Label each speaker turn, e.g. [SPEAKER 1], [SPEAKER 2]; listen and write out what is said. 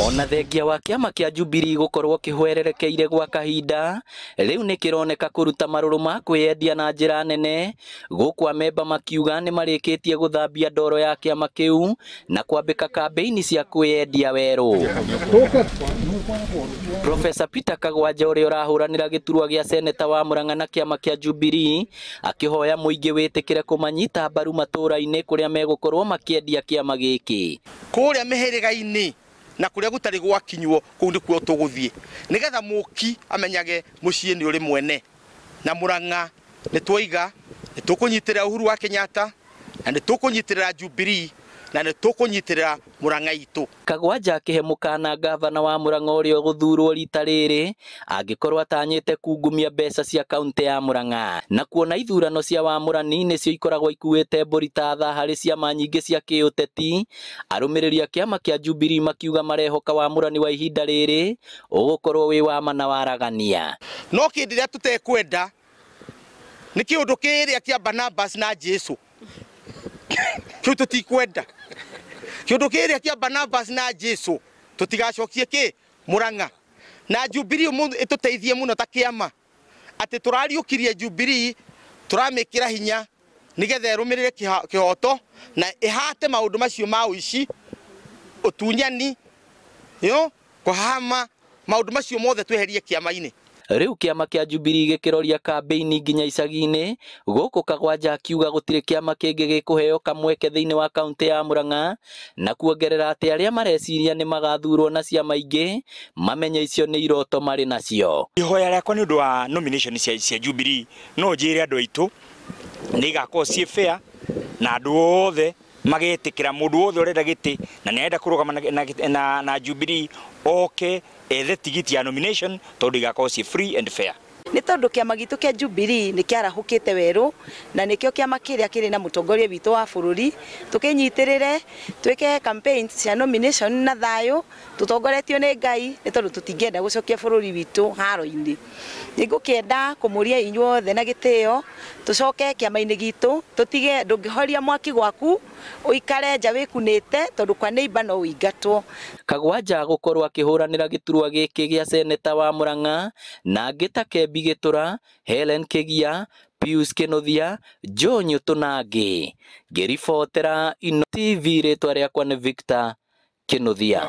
[SPEAKER 1] ona thengia wa kiama kia jubiri gukorwo kihwererekeire gwa kahinda riu ni kironeka kuruta maruru ma kwiendia na njira nene guku amemba makiuga ni marikitie guthambia ndoro ya kiama kiu na kwambika kambeini cia kwiendia weru Profesa Peter Kagwanja uria urahuranira giturwa gia seneta wa Murang'a na kiama kia jubiri akihoya muingi witikire kumanyita mbaru matura-ini kuria megukorwo makiendia kiama giki kuria mihiriga-ini
[SPEAKER 2] na kuria gutari gwakinywo kundi ndi kuo tuguthie nigetha muki amenyage mucii ni uri mwene na muranga ni twaiga ni tukunyitirira uhuru wa kenyatta na ni tukunyitirira jubilee na nä tå kå nyitä rä ra må rang'a itå
[SPEAKER 1] kagwanja akä he må kana ngavana wa må rang'a å rä a gå thurwo rita rä rĩ angä korwo atanyä te kungumia mbeca cia kauntä ya må rang'a na kuona ithurano cia wamurani nä cio ikoragwo ikuä te mbũri ta tha harä ciama nyingä cia kä å teti arå rä kä kä jubiri makiuga marehoka wamurani wa ihinda rä rĩ å gå korwo wä wa mana waragania
[SPEAKER 2] no kä ndä rä a tå tekwenda nä kä å ndå kä rä a kä na jesu kä u tå tikwenda kiundu kiria kia Barnabas na Jesu tutigacokie ki Muranga na Jubilee mundu ituteithie muno ta kiama ati turariukirie Jubilee turamikira hinya nigetha irumirire kihoto na ihate maundu macio ma uici utunyani yo kuhama maundu macio mothe tweherie kiama-ini
[SPEAKER 1] riu kĩama kĩa Jubilee gĩkĩroria kambĩini nginya icagi-inĩ gũkũ Kagwanja akiuga gũtirĩ kĩama kĩngĩ gĩkũheo kamweke thĩinĩ wa kaunti ya Murang'a na kuongerera ati arĩa mareciria ni magathurwo na ciama ingĩ mamenya icio ni iroto marĩ nacio
[SPEAKER 2] ihoya rĩakwa ni ũndũ wa nomination cia, cia jubiri no njĩre andũ aitu ni igakorwo ciĩ fair na andũ othe magitikira mundu wothe urenda giti na niarenda kurugama na, na, na, na Jubilee oke okay, ethe tigiti ya nomination tondu igakorwo free and fair
[SPEAKER 3] nä tondå kä ama gitå kä a jubilee nä kä arahå kä te werå na nä kä o kä ama kä rä a na må tongoria witå wa bå rå ri tå kä nyitä rä re twä cia nomination na thayå tå tongoretio nä ngai nä tondå tå tingäenda gå cokia rå haro-inä nä ngå kä enda må ria inyuothe na gä tä o tå coke kä ama gitå tå tige horia mwaki gwaku å ikare nja wä kunä te tondå kwa neiba no å ingatwo
[SPEAKER 1] kagwanja gukorwo akihuranira giturwa giki gia seneta wa muranga na ngita kembi gitura helen kigia pius kinuthia jo nyutu na ngi ngiribotera ino tv ritwa riakwa ni victor kinuthia